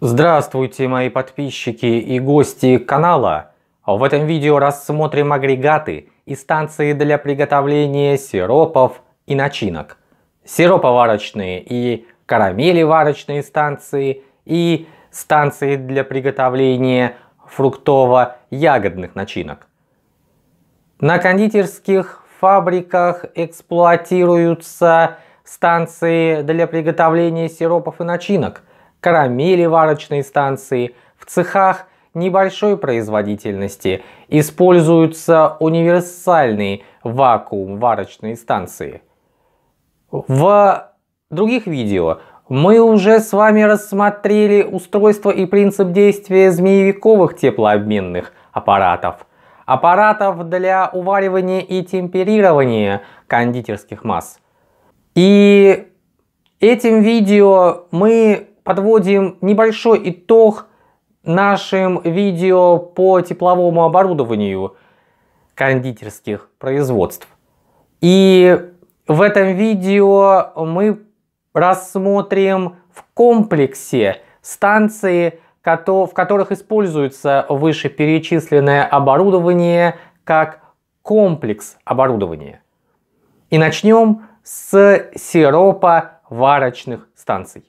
Здравствуйте, мои подписчики и гости канала! В этом видео рассмотрим агрегаты и станции для приготовления сиропов и начинок. Сироповарочные и карамелеварочные станции и станции для приготовления фруктово-ягодных начинок. На кондитерских фабриках эксплуатируются станции для приготовления сиропов и начинок – карамели варочной станции, в цехах небольшой производительности используются универсальные вакуум-варочные станции. В других видео мы уже с вами рассмотрели устройство и принцип действия змеевиковых теплообменных аппаратов, аппаратов для уваривания и темперирования кондитерских масс. И этим видео мы подводим небольшой итог нашим видео по тепловому оборудованию кондитерских производств. И в этом видео мы рассмотрим в комплексе станции, в которых используется вышеперечисленное оборудование как комплекс оборудования. И начнем с сиропа варочных станций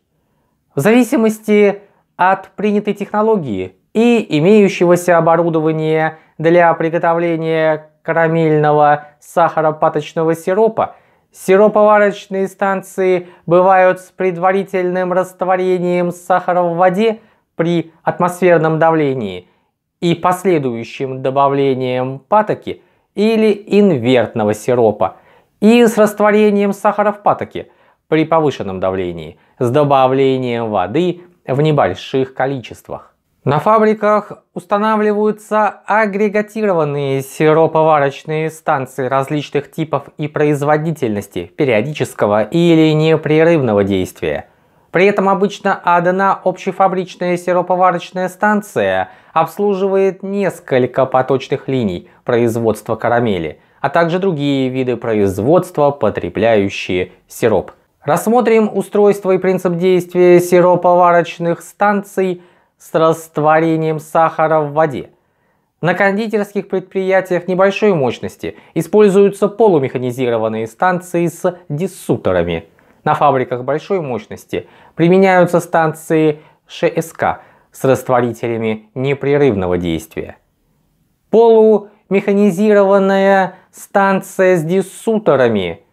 в зависимости от принятой технологии и имеющегося оборудования для приготовления карамельного сахаропаточного сиропа, сироповарочные станции бывают с предварительным растворением сахара в воде при атмосферном давлении и последующим добавлением патоки или инвертного сиропа и с растворением сахара в патоке – при повышенном давлении с добавлением воды в небольших количествах. На фабриках устанавливаются агрегатированные сироповарочные станции различных типов и производительности периодического или непрерывного действия. При этом обычно одна общефабричная сироповарочная станция обслуживает несколько поточных линий производства карамели, а также другие виды производства, потребляющие сироп. Рассмотрим устройство и принцип действия сироповарочных станций с растворением сахара в воде. На кондитерских предприятиях небольшой мощности используются полумеханизированные станции с диссуторами. На фабриках большой мощности применяются станции ШСК с растворителями непрерывного действия. Полумеханизированная станция с диссуторами –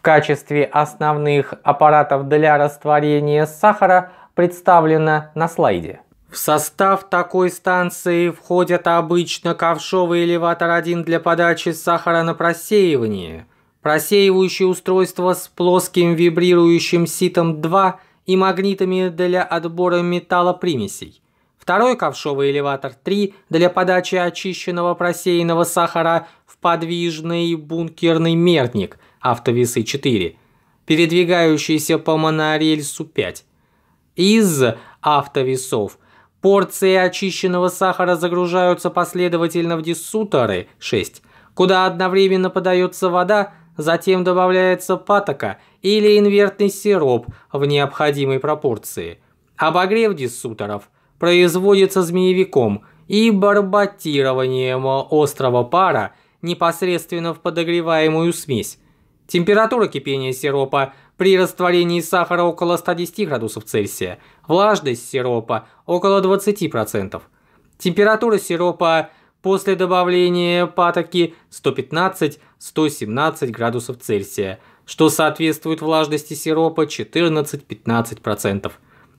в качестве основных аппаратов для растворения сахара представлено на слайде. В состав такой станции входят обычно ковшовый элеватор 1 для подачи сахара на просеивание, просеивающее устройство с плоским вибрирующим ситом 2 и магнитами для отбора металлопримесей, второй ковшовый элеватор 3 для подачи очищенного просеянного сахара в подвижный бункерный мерник – автовесы 4, передвигающиеся по монорельсу 5. Из автовесов порции очищенного сахара загружаются последовательно в диссуторы 6, куда одновременно подается вода, затем добавляется патока или инвертный сироп в необходимой пропорции. Обогрев диссуторов производится змеевиком и барботированием острого пара непосредственно в подогреваемую смесь, Температура кипения сиропа при растворении сахара около 110 градусов Цельсия, влажность сиропа около 20%. Температура сиропа после добавления патоки 115-117 градусов Цельсия, что соответствует влажности сиропа 14-15%.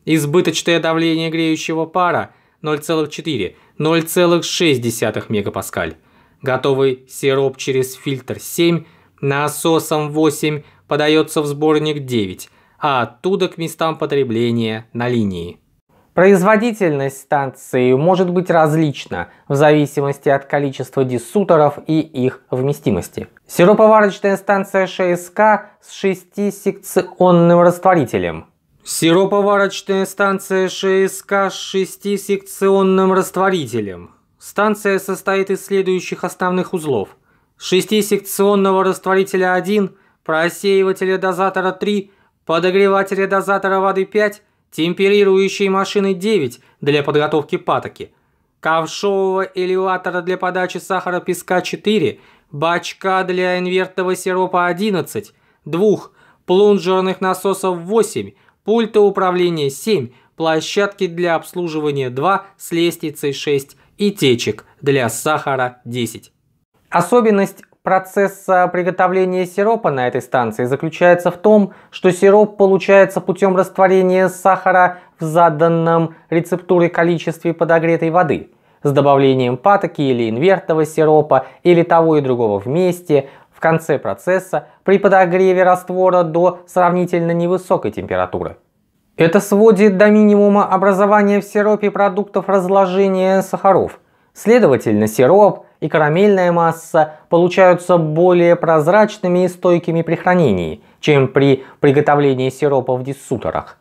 Избыточное давление греющего пара 0,4-0,6 мегапаскаль. Готовый сироп через фильтр 7 Насосом 8 подается в сборник 9, а оттуда к местам потребления на линии. Производительность станции может быть различна в зависимости от количества диссуторов и их вместимости. Сироповарочная станция 6К с 6-секционным растворителем. Сироповарочная станция 6К с 6-секционным растворителем. Станция состоит из следующих основных узлов – шестисекционного растворителя 1, просеивателя дозатора 3, подогревателя дозатора воды 5, темперирующей машины 9 для подготовки патоки, ковшового элеватора для подачи сахара песка 4, бачка для инвертного сиропа 11, двух плунжерных насосов 8, пульта управления 7, площадки для обслуживания 2 с лестницей 6 и течек для сахара 10. Особенность процесса приготовления сиропа на этой станции заключается в том, что сироп получается путем растворения сахара в заданном рецептуре количестве подогретой воды с добавлением патоки или инвертного сиропа или того и другого вместе в конце процесса при подогреве раствора до сравнительно невысокой температуры. Это сводит до минимума образование в сиропе продуктов разложения сахаров. Следовательно, сироп – и карамельная масса получаются более прозрачными и стойкими при хранении, чем при приготовлении сиропа в диссуторах.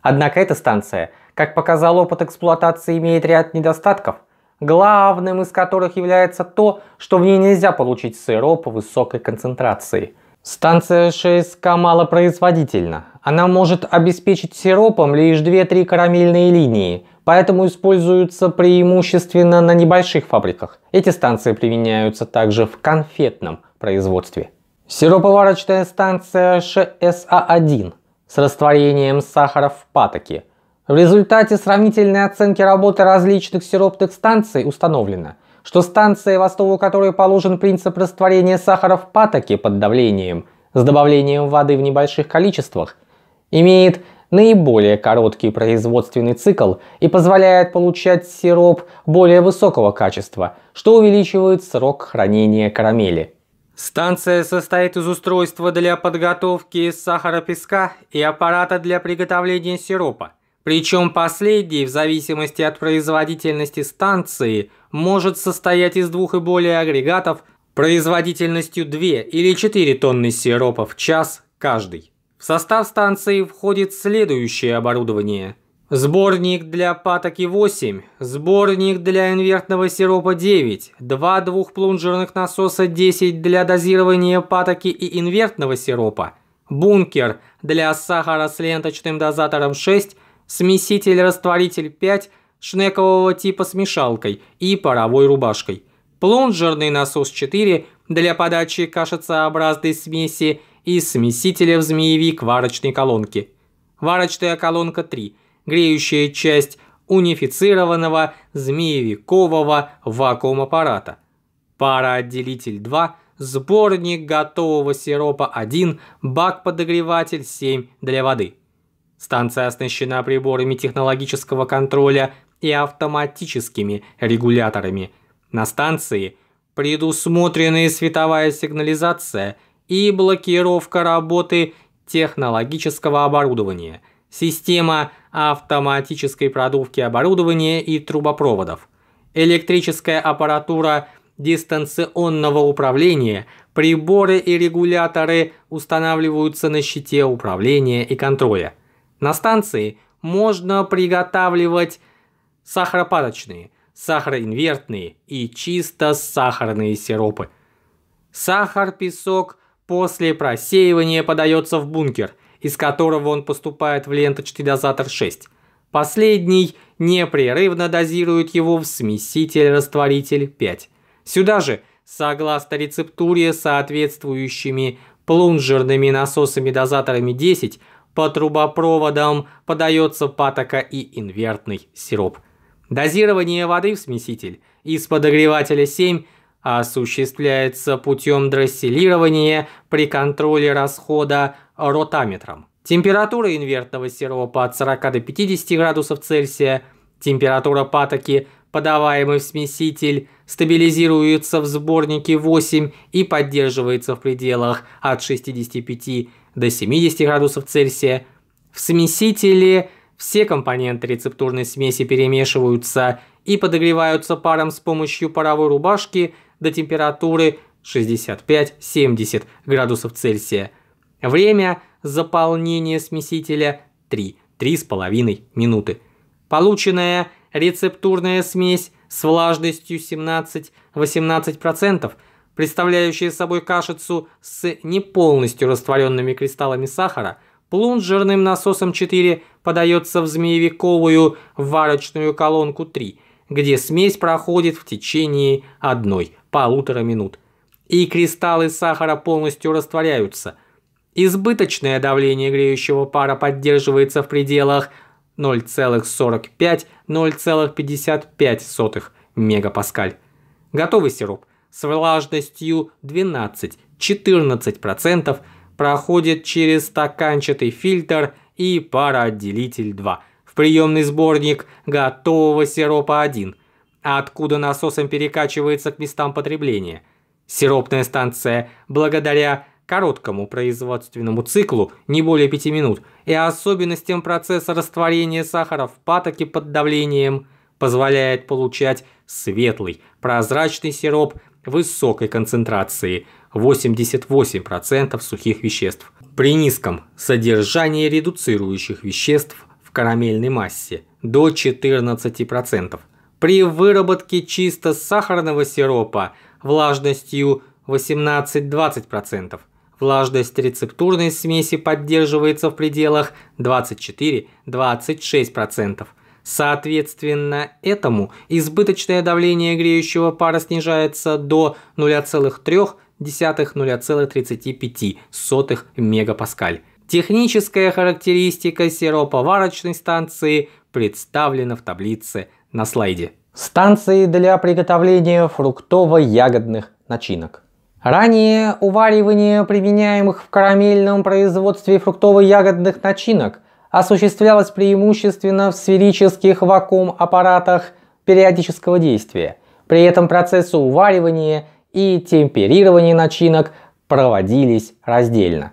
Однако эта станция, как показал опыт эксплуатации, имеет ряд недостатков, главным из которых является то, что в ней нельзя получить сироп высокой концентрации. Станция 6К малопроизводительна. Она может обеспечить сиропом лишь 2-3 карамельные линии – поэтому используются преимущественно на небольших фабриках. Эти станции применяются также в конфетном производстве. Сироповарочная станция ШСА-1 с растворением сахара в патоке. В результате сравнительной оценки работы различных сиропных станций установлено, что станция, в основу которой положен принцип растворения сахара в патоке под давлением с добавлением воды в небольших количествах, имеет наиболее короткий производственный цикл и позволяет получать сироп более высокого качества, что увеличивает срок хранения карамели. Станция состоит из устройства для подготовки сахара песка и аппарата для приготовления сиропа. Причем последний, в зависимости от производительности станции, может состоять из двух и более агрегатов производительностью 2 или 4 тонны сиропа в час каждый. В состав станции входит следующее оборудование. Сборник для патоки 8, сборник для инвертного сиропа 9, два двухплунжерных насоса 10 для дозирования патоки и инвертного сиропа, бункер для сахара с ленточным дозатором 6, смеситель-растворитель 5, шнекового типа с мешалкой и паровой рубашкой, плунжерный насос 4 для подачи кашицеобразной смеси и смесителя в змеевик варочной колонки. Варочная колонка 3 – греющая часть унифицированного змеевикового вакуум-аппарата. Пароотделитель 2 – сборник готового сиропа 1, бак-подогреватель 7 для воды. Станция оснащена приборами технологического контроля и автоматическими регуляторами. На станции предусмотрена световая сигнализация – и блокировка работы технологического оборудования, система автоматической продувки оборудования и трубопроводов, электрическая аппаратура дистанционного управления, приборы и регуляторы устанавливаются на щите управления и контроля. На станции можно приготавливать сахаропадочные, сахароинвертные и чисто сахарные сиропы. Сахар, песок После просеивания подается в бункер, из которого он поступает в ленточный дозатор 6. Последний непрерывно дозирует его в смеситель-растворитель 5. Сюда же, согласно рецептуре соответствующими плунжерными насосами-дозаторами 10, по трубопроводам подается патока и инвертный сироп. Дозирование воды в смеситель из подогревателя 7 осуществляется путем дросселирования при контроле расхода ротаметром. Температура инвертного сиропа от 40 до 50 градусов Цельсия, температура патоки, подаваемой в смеситель, стабилизируется в сборнике 8 и поддерживается в пределах от 65 до 70 градусов Цельсия. В смесителе все компоненты рецептурной смеси перемешиваются и подогреваются паром с помощью паровой рубашки до температуры 65-70 градусов Цельсия. Время заполнения смесителя 3-3,5 минуты. Полученная рецептурная смесь с влажностью 17-18%, представляющая собой кашицу с не полностью растворенными кристаллами сахара, плунжерным насосом 4 подается в змеевиковую варочную колонку 3 – где смесь проходит в течение одной полутора минут, и кристаллы сахара полностью растворяются. Избыточное давление греющего пара поддерживается в пределах 0,45-0,55 мегапаскаль. Готовый сироп с влажностью 12-14% проходит через стаканчатый фильтр и пароотделитель 2 – в приемный сборник готового сиропа 1, а откуда насосом перекачивается к местам потребления. Сиропная станция, благодаря короткому производственному циклу, не более 5 минут, и особенностям процесса растворения сахара в патоке под давлением, позволяет получать светлый, прозрачный сироп высокой концентрации 88% сухих веществ при низком содержании редуцирующих веществ в карамельной массе до 14%. При выработке чисто сахарного сиропа влажностью 18-20%. Влажность рецептурной смеси поддерживается в пределах 24-26%. Соответственно, этому избыточное давление греющего пара снижается до 0,3-0,35 мегапаскаль Техническая характеристика сероповарочной станции представлена в таблице на слайде. Станции для приготовления фруктово-ягодных начинок. Ранее уваривание применяемых в карамельном производстве фруктово-ягодных начинок осуществлялось преимущественно в сферических вакуум-аппаратах периодического действия. При этом процессы уваривания и темперирования начинок проводились раздельно.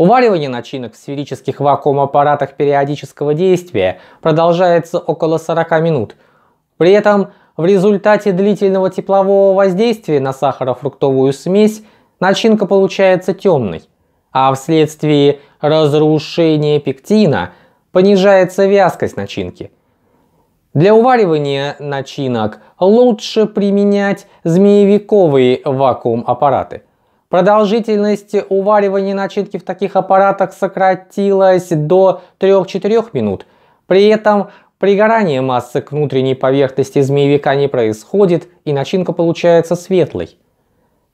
Уваривание начинок в сферических вакуум-аппаратах периодического действия продолжается около 40 минут. При этом в результате длительного теплового воздействия на сахарофруктовую смесь начинка получается темной, а вследствие разрушения пектина понижается вязкость начинки. Для уваривания начинок лучше применять змеевиковые вакуум-аппараты – Продолжительность уваривания начинки в таких аппаратах сократилась до 3-4 минут. При этом пригорание массы к внутренней поверхности змеевика не происходит и начинка получается светлой.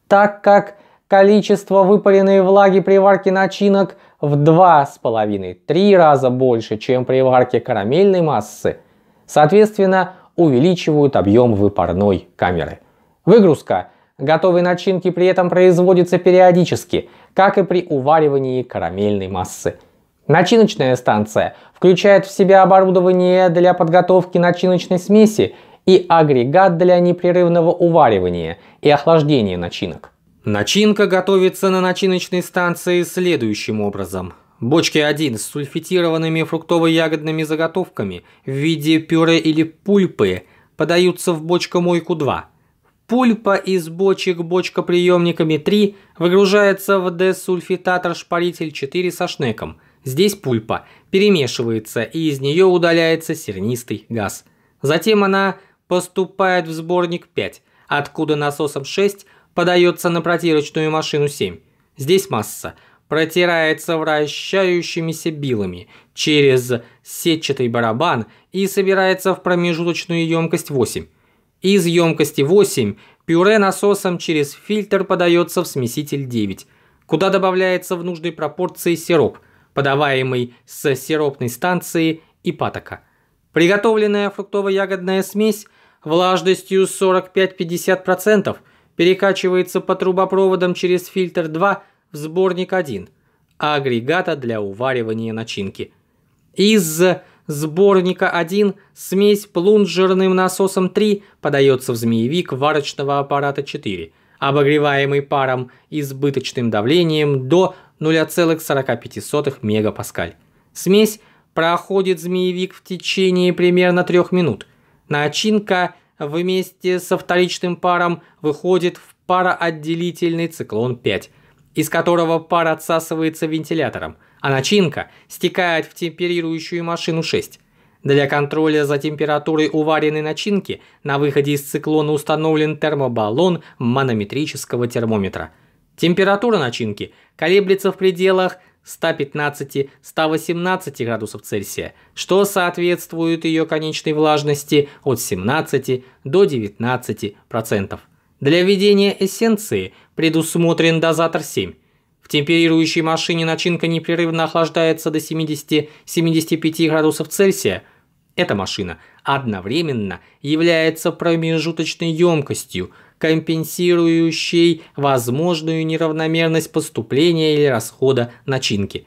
Так как количество выпаренной влаги при варке начинок в 2,5-3 раза больше, чем при варке карамельной массы, соответственно увеличивают объем выпарной камеры. Выгрузка Готовые начинки при этом производятся периодически, как и при уваривании карамельной массы. Начиночная станция включает в себя оборудование для подготовки начиночной смеси и агрегат для непрерывного уваривания и охлаждения начинок. Начинка готовится на начиночной станции следующим образом. Бочки 1 с сульфитированными фруктово-ягодными заготовками в виде пюре или пульпы подаются в бочкомойку мойку 2. Пульпа из бочек бочкоприемниками 3 выгружается в десульфитатор-шпаритель 4 со шнеком. Здесь пульпа перемешивается и из нее удаляется сернистый газ. Затем она поступает в сборник 5, откуда насосом 6 подается на протирочную машину 7. Здесь масса протирается вращающимися билами через сетчатый барабан и собирается в промежуточную емкость 8 из емкости 8 пюре насосом через фильтр подается в смеситель 9, куда добавляется в нужной пропорции сироп, подаваемый с сиропной станции и патока. Приготовленная фруктово-ягодная смесь влажностью 45-50% перекачивается по трубопроводам через фильтр 2 в сборник 1 агрегата для уваривания начинки. Из сборника 1 смесь плунжерным насосом 3 подается в змеевик варочного аппарата 4, обогреваемый паром избыточным давлением до 0,45 мегапаскаль. Смесь проходит змеевик в течение примерно 3 минут. Начинка вместе со вторичным паром выходит в пароотделительный циклон 5– из которого пар отсасывается вентилятором, а начинка стекает в темперирующую машину 6. Для контроля за температурой уваренной начинки на выходе из циклона установлен термобаллон манометрического термометра. Температура начинки колеблется в пределах 115-118 градусов Цельсия, что соответствует ее конечной влажности от 17 до 19%. процентов. Для введения эссенции предусмотрен дозатор 7. В темперирующей машине начинка непрерывно охлаждается до 70-75 градусов Цельсия. Эта машина одновременно является промежуточной емкостью, компенсирующей возможную неравномерность поступления или расхода начинки.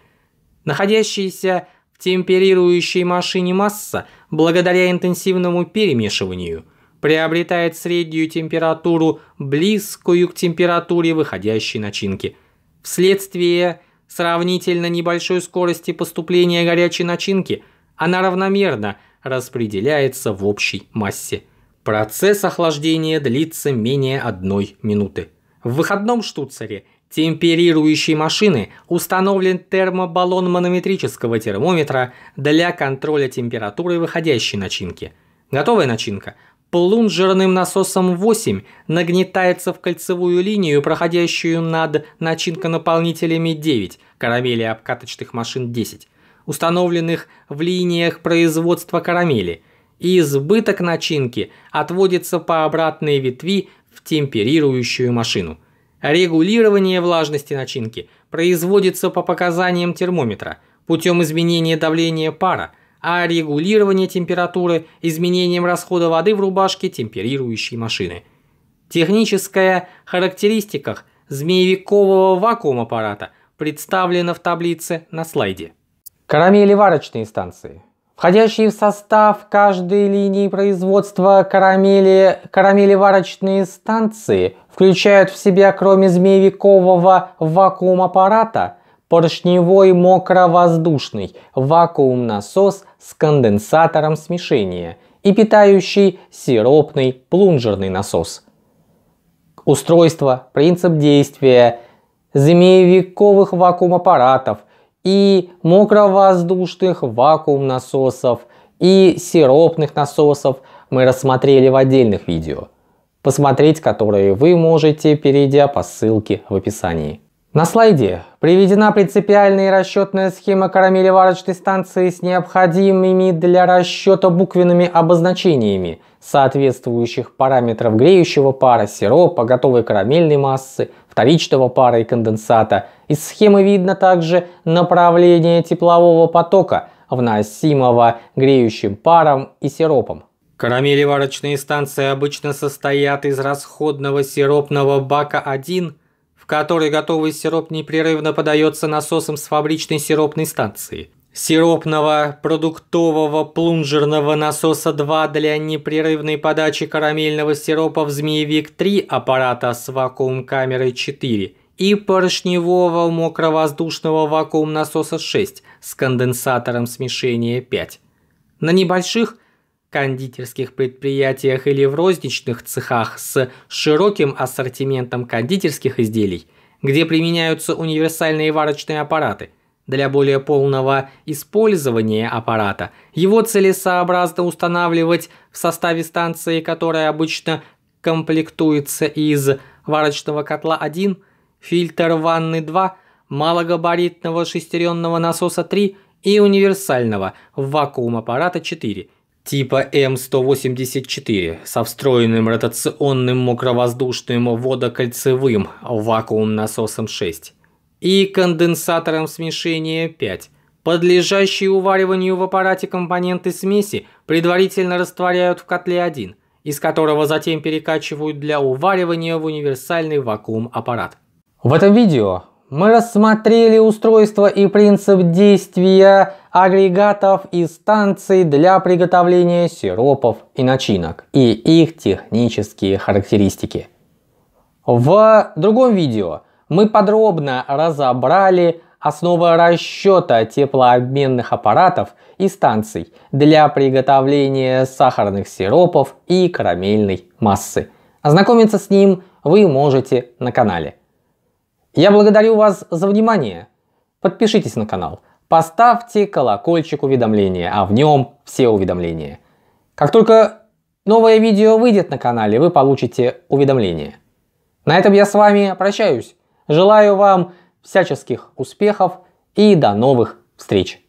Находящаяся в темперирующей машине масса благодаря интенсивному перемешиванию – приобретает среднюю температуру, близкую к температуре выходящей начинки. Вследствие сравнительно небольшой скорости поступления горячей начинки она равномерно распределяется в общей массе. Процесс охлаждения длится менее одной минуты. В выходном штуцере темперирующей машины установлен термобаллон манометрического термометра для контроля температуры выходящей начинки. Готовая начинка Плунжерным насосом 8 нагнетается в кольцевую линию, проходящую над начинконаполнителями 9, карамели обкаточных машин 10, установленных в линиях производства карамели, и избыток начинки отводится по обратной ветви в темперирующую машину. Регулирование влажности начинки производится по показаниям термометра путем изменения давления пара – а регулирование температуры изменением расхода воды в рубашке темперирующей машины. Техническая характеристика змеевикового вакуум-аппарата представлена в таблице на слайде. Карамелеварочные станции. Входящие в состав каждой линии производства карамели, карамелеварочные станции включают в себя, кроме змеевикового вакуум-аппарата, поршневой мокровоздушный вакуум-насос с конденсатором смешения и питающий сиропный плунжерный насос. Устройство, принцип действия змеевиковых вакуум-аппаратов и мокровоздушных вакуум-насосов и сиропных насосов мы рассмотрели в отдельных видео, посмотреть которые вы можете, перейдя по ссылке в описании. На слайде приведена принципиальная расчетная схема карамелеварочной станции с необходимыми для расчета буквенными обозначениями соответствующих параметров греющего пара, сиропа, готовой карамельной массы, вторичного пара и конденсата. Из схемы видно также направление теплового потока, вносимого греющим паром и сиропом. Карамелеварочные станции обычно состоят из расходного сиропного бака 1 – который готовый сироп непрерывно подается насосом с фабричной сиропной станции. Сиропного продуктового плунжерного насоса 2 для непрерывной подачи карамельного сиропа в «Змеевик-3» аппарата с вакуум-камерой 4 и поршневого мокровоздушного вакуум-насоса 6 с конденсатором смешения 5. На небольших кондитерских предприятиях или в розничных цехах с широким ассортиментом кондитерских изделий, где применяются универсальные варочные аппараты. Для более полного использования аппарата его целесообразно устанавливать в составе станции, которая обычно комплектуется из варочного котла 1, фильтр ванны 2, малогабаритного шестеренного насоса 3 и универсального вакуум аппарата 4 типа М184 со встроенным ротационным мокровоздушным водокольцевым вакуум-насосом 6 и конденсатором смешения 5. Подлежащие увариванию в аппарате компоненты смеси предварительно растворяют в котле 1, из которого затем перекачивают для уваривания в универсальный вакуум-аппарат. В этом видео мы рассмотрели устройство и принцип действия агрегатов и станций для приготовления сиропов и начинок и их технические характеристики. В другом видео мы подробно разобрали основы расчета теплообменных аппаратов и станций для приготовления сахарных сиропов и карамельной массы. Ознакомиться с ним вы можете на канале. Я благодарю вас за внимание. Подпишитесь на канал, поставьте колокольчик уведомления, а в нем все уведомления. Как только новое видео выйдет на канале, вы получите уведомление. На этом я с вами прощаюсь. Желаю вам всяческих успехов и до новых встреч!